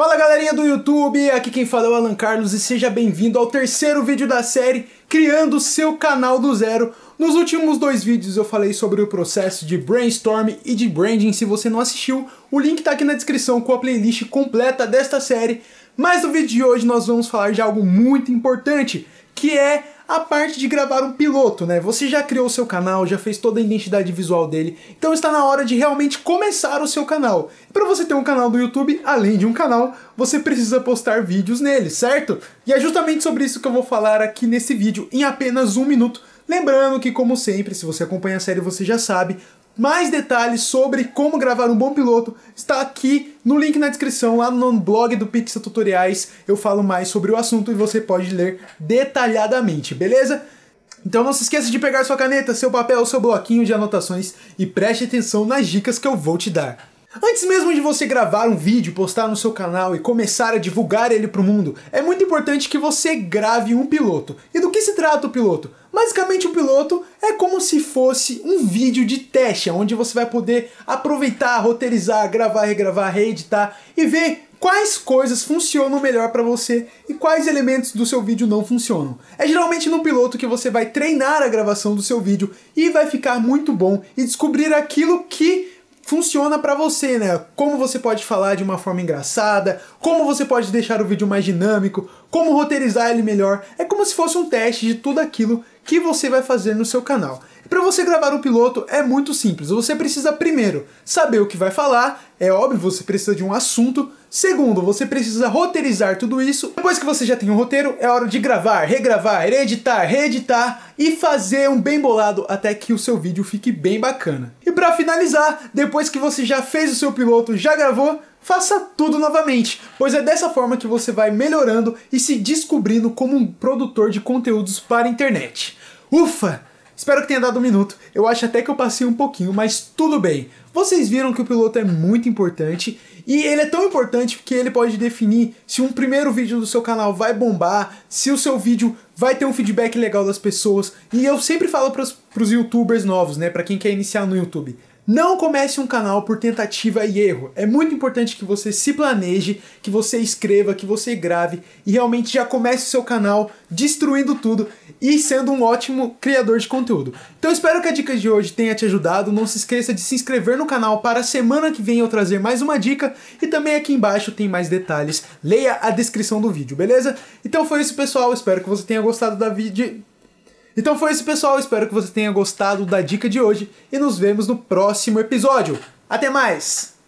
Fala galerinha do YouTube, aqui quem fala é o Alan Carlos e seja bem-vindo ao terceiro vídeo da série Criando seu canal do zero. Nos últimos dois vídeos eu falei sobre o processo de brainstorm e de branding, se você não assistiu, o link tá aqui na descrição com a playlist completa desta série. Mas no vídeo de hoje nós vamos falar de algo muito importante, que é a parte de gravar um piloto, né? Você já criou o seu canal, já fez toda a identidade visual dele, então está na hora de realmente começar o seu canal. Para você ter um canal do YouTube, além de um canal, você precisa postar vídeos nele, certo? E é justamente sobre isso que eu vou falar aqui nesse vídeo, em apenas um minuto Lembrando que, como sempre, se você acompanha a série, você já sabe, mais detalhes sobre como gravar um bom piloto está aqui no link na descrição, lá no blog do Pixel Tutoriais. Eu falo mais sobre o assunto e você pode ler detalhadamente, beleza? Então não se esqueça de pegar sua caneta, seu papel, seu bloquinho de anotações e preste atenção nas dicas que eu vou te dar. Antes mesmo de você gravar um vídeo, postar no seu canal e começar a divulgar ele para o mundo, é muito importante que você grave um piloto. E do que se trata o piloto? Basicamente, o piloto é como se fosse um vídeo de teste, onde você vai poder aproveitar, roteirizar, gravar, regravar, reeditar e ver quais coisas funcionam melhor para você e quais elementos do seu vídeo não funcionam. É geralmente no piloto que você vai treinar a gravação do seu vídeo e vai ficar muito bom e descobrir aquilo que funciona para você, né? Como você pode falar de uma forma engraçada, como você pode deixar o vídeo mais dinâmico, como roteirizar ele melhor. É como se fosse um teste de tudo aquilo que você vai fazer no seu canal. Para você gravar um piloto é muito simples. Você precisa primeiro saber o que vai falar, é óbvio, você precisa de um assunto Segundo, você precisa roteirizar tudo isso. Depois que você já tem um roteiro, é hora de gravar, regravar, reeditar, reeditar e fazer um bem bolado até que o seu vídeo fique bem bacana. E para finalizar, depois que você já fez o seu piloto, já gravou, faça tudo novamente, pois é dessa forma que você vai melhorando e se descobrindo como um produtor de conteúdos para a internet. Ufa! Espero que tenha dado um minuto, eu acho até que eu passei um pouquinho, mas tudo bem. Vocês viram que o piloto é muito importante e ele é tão importante que ele pode definir se um primeiro vídeo do seu canal vai bombar, se o seu vídeo vai ter um feedback legal das pessoas. E eu sempre falo para os youtubers novos, né, para quem quer iniciar no YouTube. Não comece um canal por tentativa e erro. É muito importante que você se planeje, que você escreva, que você grave e realmente já comece o seu canal destruindo tudo e sendo um ótimo criador de conteúdo. Então espero que a dica de hoje tenha te ajudado. Não se esqueça de se inscrever no canal para a semana que vem eu trazer mais uma dica e também aqui embaixo tem mais detalhes. Leia a descrição do vídeo, beleza? Então foi isso, pessoal. Espero que você tenha gostado da vídeo então foi isso, pessoal. Espero que você tenha gostado da dica de hoje e nos vemos no próximo episódio. Até mais!